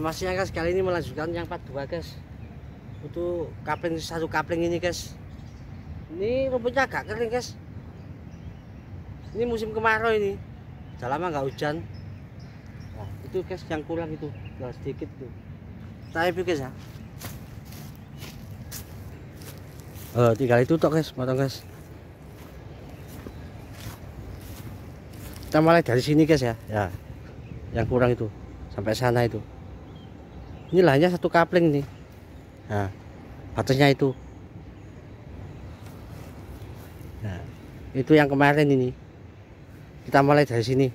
Masihnya guys kali ini melanjutkan yang 42 guys. Itu kapling satu kapling ini guys. Ini rumputnya agak kering guys. Ini musim kemarau ini. Udah lama nggak hujan. Nah, itu guys yang kurang itu. Nah, sedikit tuh. Kita review guys ya. Eh, tinggal itu tok guys, potong guys. kita mulai dari sini guys ya ya yang kurang itu sampai sana itu ini lahnya satu kapling nih nah batasnya itu nah itu yang kemarin ini kita mulai dari sini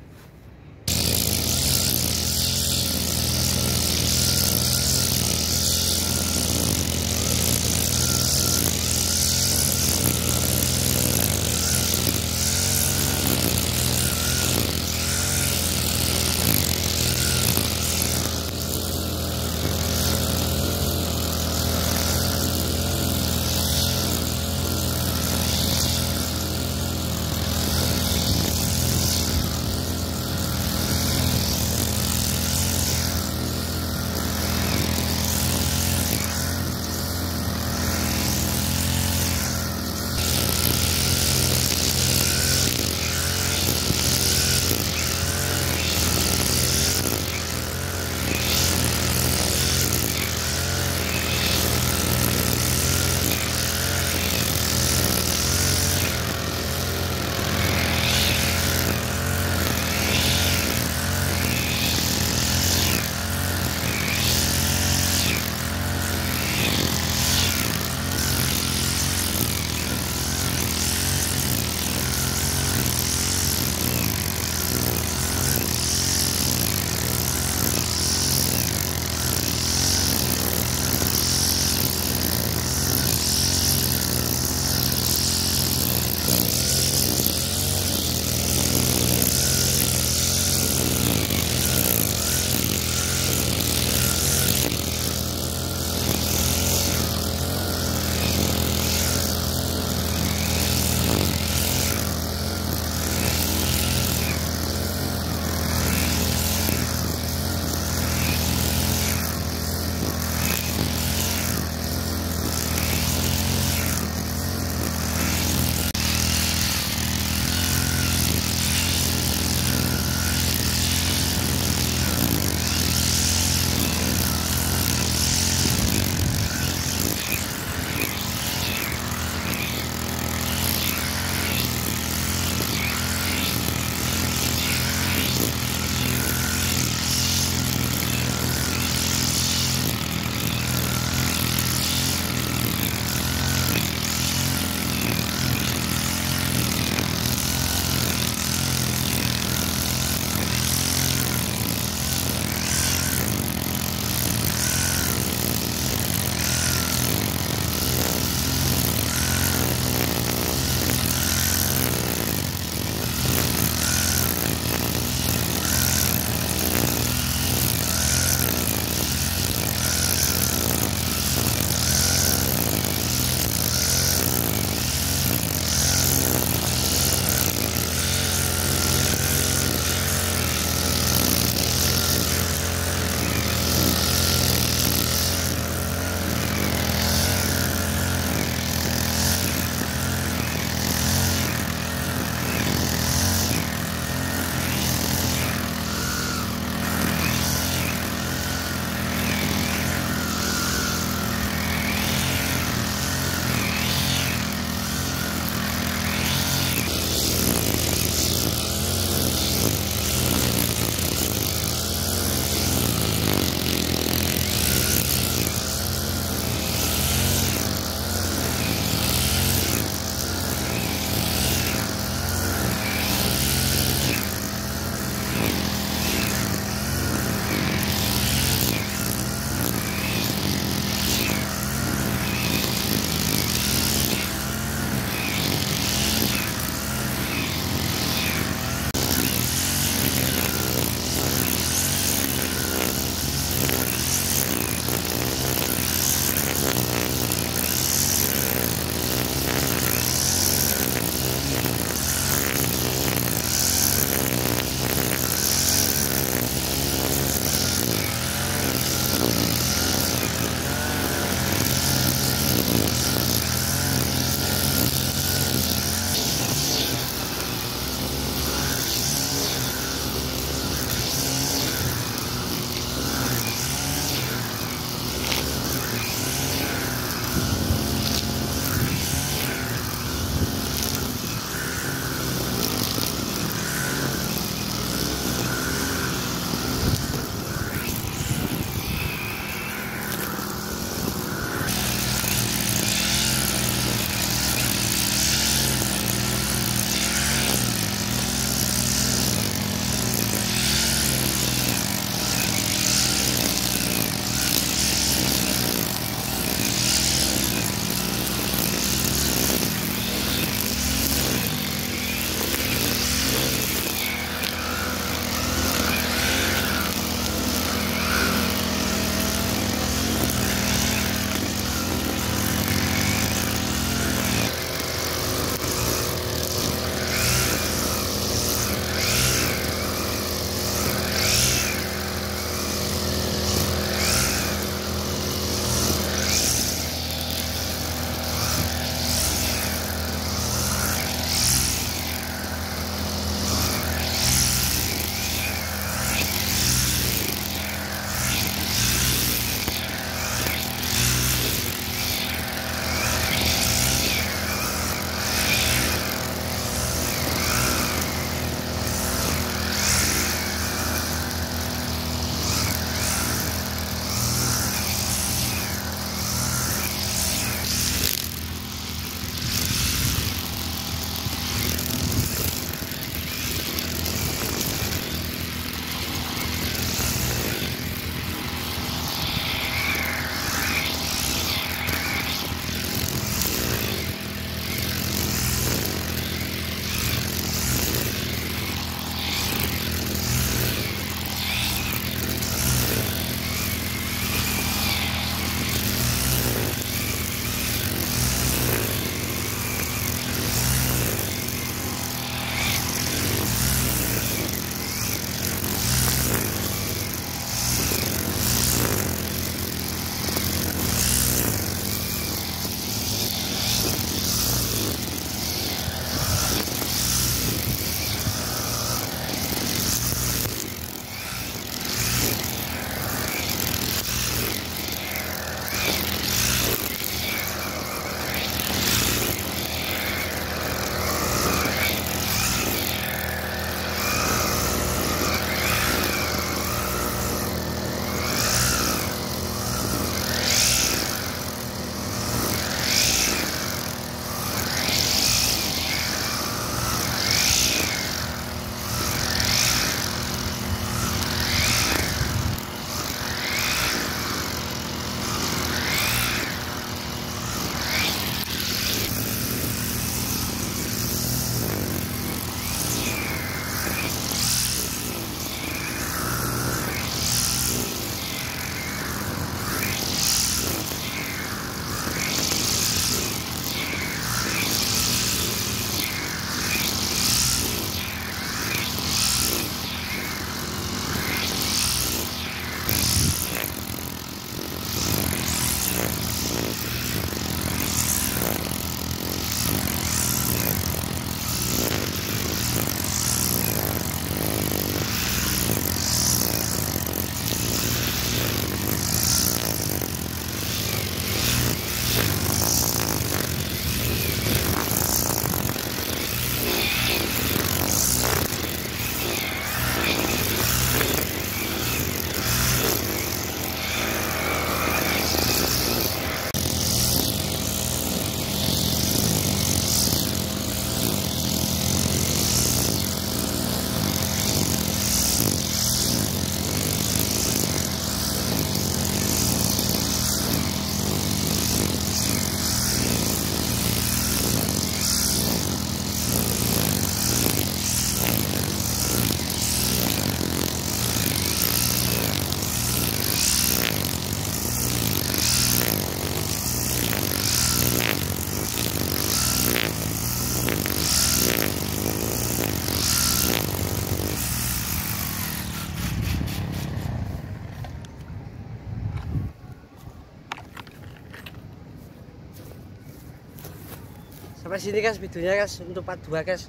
sampai sini guys kan videonya guys untuk part 2 guys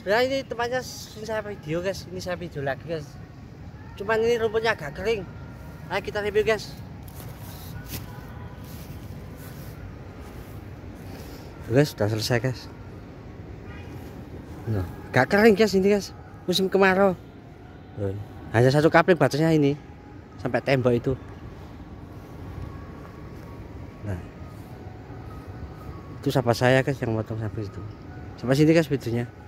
sebenarnya ini tempatnya ini saya video guys ini saya video lagi guys cuman ini rumputnya agak kering ayo kita review guys guys sudah selesai guys nah, gak kering guys ini guys musim kemarau hanya satu kapling batasnya ini sampai tembok itu itu siapa saya guys yang potong sapi itu sampai sini guys videonya